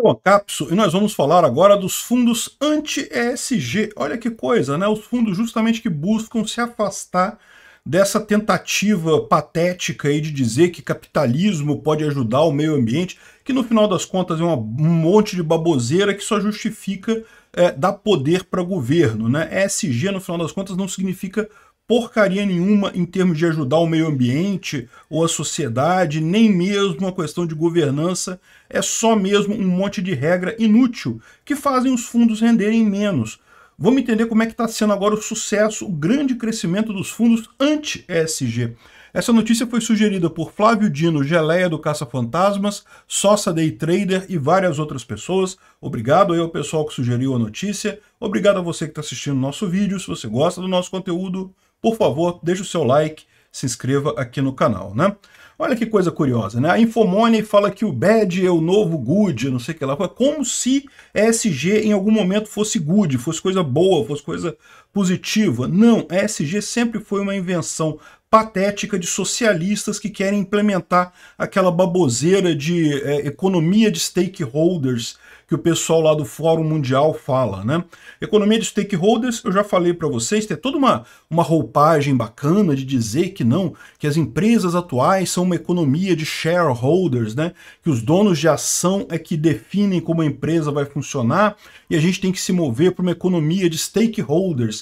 Olá Capso, e nós vamos falar agora dos fundos anti-ESG. Olha que coisa, né? Os fundos justamente que buscam se afastar dessa tentativa patética aí de dizer que capitalismo pode ajudar o meio ambiente, que no final das contas é uma, um monte de baboseira que só justifica é, dar poder para governo. Né? ESG, no final das contas, não significa porcaria nenhuma em termos de ajudar o meio ambiente ou a sociedade, nem mesmo uma questão de governança, é só mesmo um monte de regra inútil que fazem os fundos renderem menos. Vamos entender como é que está sendo agora o sucesso, o grande crescimento dos fundos anti-ESG. Essa notícia foi sugerida por Flávio Dino Geleia do Caça Fantasmas, Sossa Day Trader e várias outras pessoas. Obrigado aí ao pessoal que sugeriu a notícia. Obrigado a você que está assistindo o nosso vídeo. Se você gosta do nosso conteúdo, por favor, deixe o seu like, se inscreva aqui no canal, né? Olha que coisa curiosa, né? A Infomoney fala que o bad é o novo good, não sei o que lá. Como se ESG em algum momento fosse good, fosse coisa boa, fosse coisa positiva. Não, a SG sempre foi uma invenção patética de socialistas que querem implementar aquela baboseira de é, economia de stakeholders que o pessoal lá do Fórum Mundial fala, né? Economia de stakeholders, eu já falei para vocês, tem toda uma, uma roupagem bacana de dizer que não, que as empresas atuais são uma economia de shareholders, né? Que os donos de ação é que definem como a empresa vai funcionar e a gente tem que se mover para uma economia de stakeholders,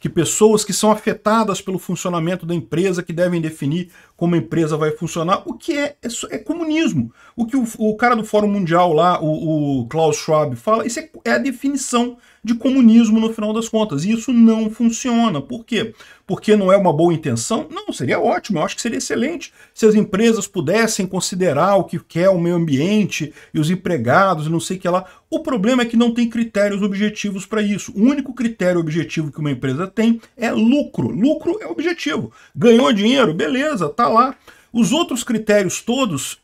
que pessoas que são afetadas pelo funcionamento da empresa, que devem definir como a empresa vai funcionar, o que é, é, é comunismo. O que o, o, cara do Fórum Mundial lá, o, o Klaus Schwab, fala, isso é, é a definição de comunismo no final das contas. E isso não funciona. Por quê? Porque não é uma boa intenção? Não, seria ótimo, eu acho que seria excelente se as empresas pudessem considerar o que quer o meio ambiente e os empregados e não sei o que lá. O problema é que não tem critérios objetivos para isso. O único critério objetivo que uma empresa tem é lucro. Lucro é objetivo. Ganhou dinheiro, beleza, tá lá. Os outros critérios todos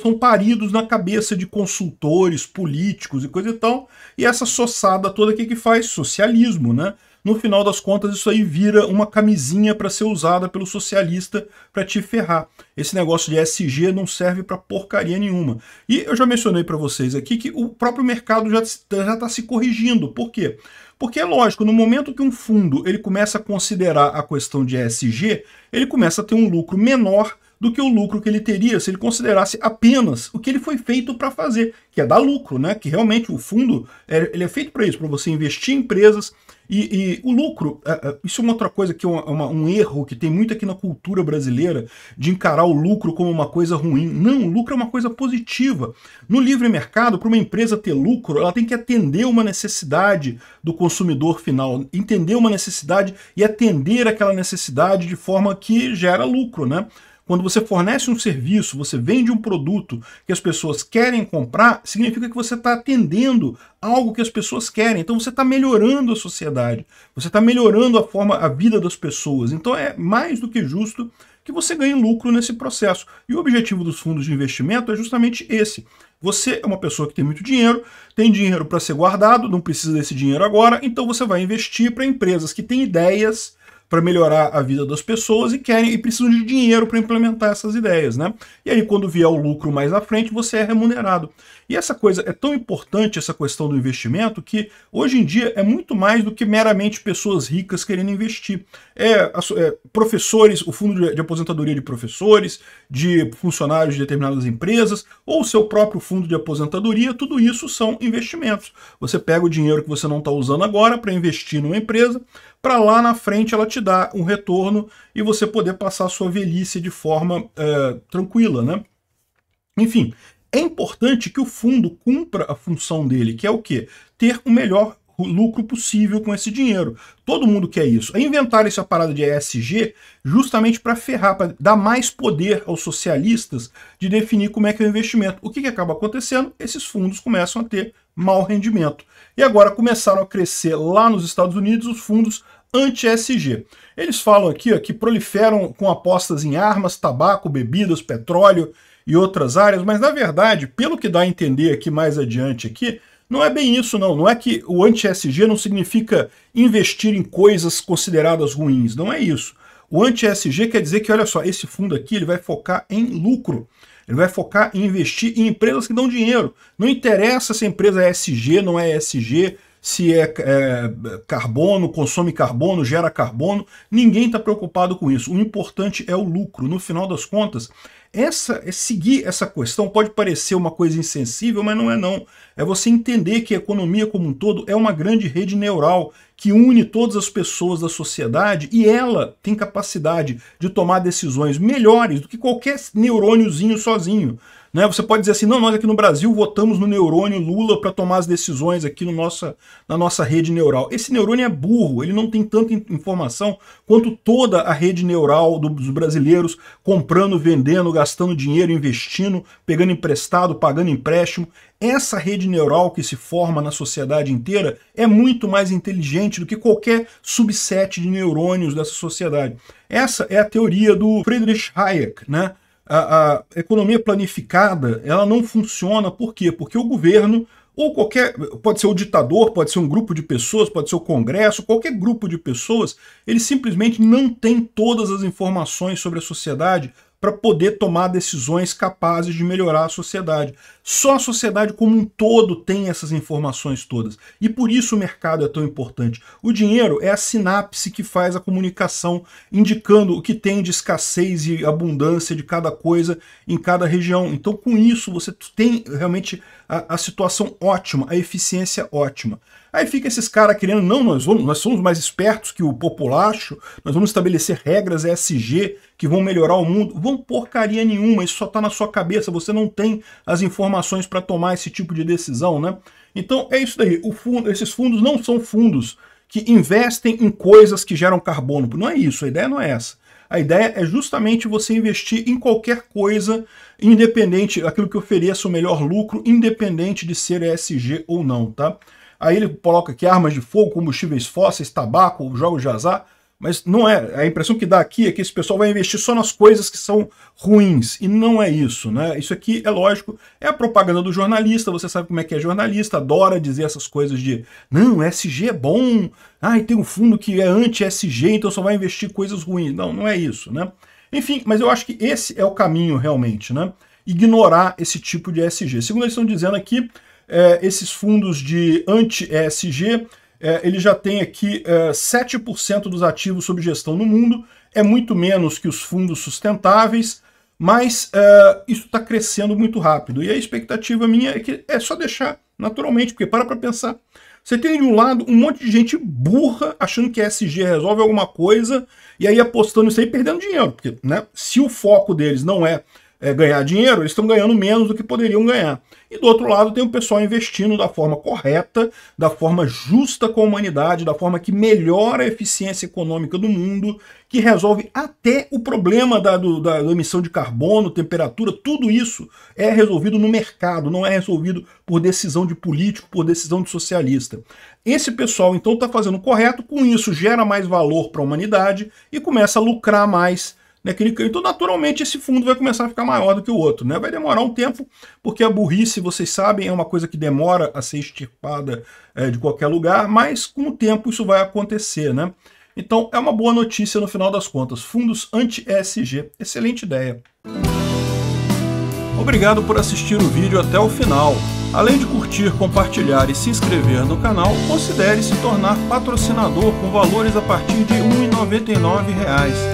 são paridos na cabeça de consultores, políticos e coisa e tal. E essa soçada toda aqui que faz socialismo, né? No final das contas, isso aí vira uma camisinha para ser usada pelo socialista para te ferrar. Esse negócio de SG não serve para porcaria nenhuma. E eu já mencionei para vocês aqui que o próprio mercado já está se corrigindo. Por quê? Porque é lógico, no momento que um fundo ele começa a considerar a questão de ESG, ele começa a ter um lucro menor do que o lucro que ele teria se ele considerasse apenas o que ele foi feito para fazer, que é dar lucro, né? Que realmente o fundo é, ele é feito para isso, para você investir em empresas. E, e o lucro, é, é isso é uma outra coisa que é, é uma, um erro que tem muito aqui na cultura brasileira de encarar o lucro como uma coisa ruim. Não, o lucro é uma coisa positiva. No livre mercado, para uma empresa ter lucro, ela tem que atender uma necessidade do consumidor final, entender uma necessidade e atender aquela necessidade de forma que gera lucro, né? Quando você fornece um serviço, você vende um produto que as pessoas querem comprar, significa que você está atendendo algo que as pessoas querem. Então você está melhorando a sociedade, você está melhorando a forma, a vida das pessoas. Então é mais do que justo que você ganhe lucro nesse processo. E o objetivo dos fundos de investimento é justamente esse. Você é uma pessoa que tem muito dinheiro, tem dinheiro para ser guardado, não precisa desse dinheiro agora, então você vai investir para empresas que têm ideias para melhorar a vida das pessoas e querem e precisam de dinheiro para implementar essas ideias, né? E aí quando vier o lucro mais à frente, você é remunerado. E essa coisa é tão importante essa questão do investimento que hoje em dia é muito mais do que meramente pessoas ricas querendo investir. É, é professores, o fundo de, aposentadoria de professores, de funcionários de determinadas empresas ou o seu próprio fundo de aposentadoria, tudo isso são investimentos. Você pega o dinheiro que você não está usando agora para investir numa empresa, para lá na frente ela te dar um retorno e você poder passar a sua velhice de forma é, tranquila, né? Enfim, é importante que o fundo cumpra a função dele, que é o quê? Ter o melhor lucro possível com esse dinheiro. Todo mundo quer isso. É inventaram essa parada de ESG justamente para ferrar, para dar mais poder aos socialistas de definir como é que é o investimento. O que, que acaba acontecendo? Esses fundos começam a ter mau rendimento. E agora começaram a crescer lá nos Estados Unidos os fundos anti-SG. Eles falam aqui ó, que proliferam com apostas em armas, tabaco, bebidas, petróleo e outras áreas, mas na verdade, pelo que dá a entender aqui mais adiante aqui, não é bem isso não, não é que o anti-SG não significa investir em coisas consideradas ruins, não é isso. O anti-SG quer dizer que, olha só, esse fundo aqui ele vai focar em lucro. Ele vai focar em investir em empresas que dão dinheiro. Não interessa se a empresa é SG, não é SG, se é, é carbono, consome carbono, gera carbono, ninguém está preocupado com isso. O importante é o lucro. No final das contas, essa, é seguir essa questão pode parecer uma coisa insensível, mas não é não. É você entender que a economia como um todo é uma grande rede neural que une todas as pessoas da sociedade e ela tem capacidade de tomar decisões melhores do que qualquer neurôniozinho sozinho. Né? Você pode dizer assim, não, nós aqui no Brasil votamos no neurônio Lula para tomar as decisões aqui no nossa, na nossa rede neural. Esse neurônio é burro, ele não tem tanta informação quanto toda a rede neural dos brasileiros comprando, vendendo, gastando gastando dinheiro, investindo, pegando emprestado, pagando empréstimo. Essa rede neural que se forma na sociedade inteira é muito mais inteligente do que qualquer subset de neurônios dessa sociedade. Essa é a teoria do Friedrich Hayek, né? A, a economia planificada ela não funciona por quê? Porque o governo ou qualquer, pode ser o ditador, pode ser um grupo de pessoas, pode ser o Congresso, qualquer grupo de pessoas, ele simplesmente não tem todas as informações sobre a sociedade para poder tomar decisões capazes de melhorar a sociedade. Só a sociedade como um todo tem essas informações todas. E por isso o mercado é tão importante. O dinheiro é a sinapse que faz a comunicação, indicando o que tem de escassez e abundância de cada coisa em cada região. Então, com isso, você tem realmente a, a situação ótima, a eficiência ótima. Aí fica esses caras querendo, não, nós, vamos, nós somos mais espertos que o populacho, nós vamos estabelecer regras ESG que vão melhorar o mundo. Vão porcaria nenhuma, isso só está na sua cabeça, você não tem as informações para tomar esse tipo de decisão, né? Então é isso daí, fundo, esses fundos não são fundos que investem em coisas que geram carbono. Não é isso, a ideia não é essa. A ideia é justamente você investir em qualquer coisa, independente, aquilo que ofereça o melhor lucro, independente de ser ESG ou não, tá? Aí ele coloca aqui armas de fogo, combustíveis fósseis, tabaco, jogos de azar. Mas não é. A impressão que dá aqui é que esse pessoal vai investir só nas coisas que são ruins. E não é isso, né? Isso aqui é lógico, é a propaganda do jornalista. Você sabe como é que é jornalista, adora dizer essas coisas de não, SG é bom, ah, e tem um fundo que é anti-SG, então só vai investir coisas ruins. Não, não é isso, né? Enfim, mas eu acho que esse é o caminho realmente, né? Ignorar esse tipo de SG. Segundo eles estão dizendo aqui, é, esses fundos de anti-ESG, é, ele já tem aqui é, 7% dos ativos sob gestão no mundo, é muito menos que os fundos sustentáveis, mas é, isso está crescendo muito rápido. E a expectativa minha é que é só deixar naturalmente, porque para para pensar. Você tem de um lado um monte de gente burra achando que ESG resolve alguma coisa e aí apostando isso aí perdendo dinheiro, porque né, se o foco deles não é é, ganhar dinheiro, eles estão ganhando menos do que poderiam ganhar. E do outro lado tem o pessoal investindo da forma correta, da forma justa com a humanidade, da forma que melhora a eficiência econômica do mundo, que resolve até o problema da, do, da emissão de carbono, temperatura, tudo isso é resolvido no mercado, não é resolvido por decisão de político, por decisão de socialista. Esse pessoal então está fazendo o correto, com isso gera mais valor para a humanidade e começa a lucrar mais né, então, naturalmente, esse fundo vai começar a ficar maior do que o outro. Né? Vai demorar um tempo, porque a burrice, vocês sabem, é uma coisa que demora a ser extirpada é, de qualquer lugar, mas com o tempo isso vai acontecer. Né? Então, é uma boa notícia no final das contas. Fundos anti-ESG, excelente ideia. Obrigado por assistir o vídeo até o final. Além de curtir, compartilhar e se inscrever no canal, considere se tornar patrocinador com valores a partir de R$ 1,99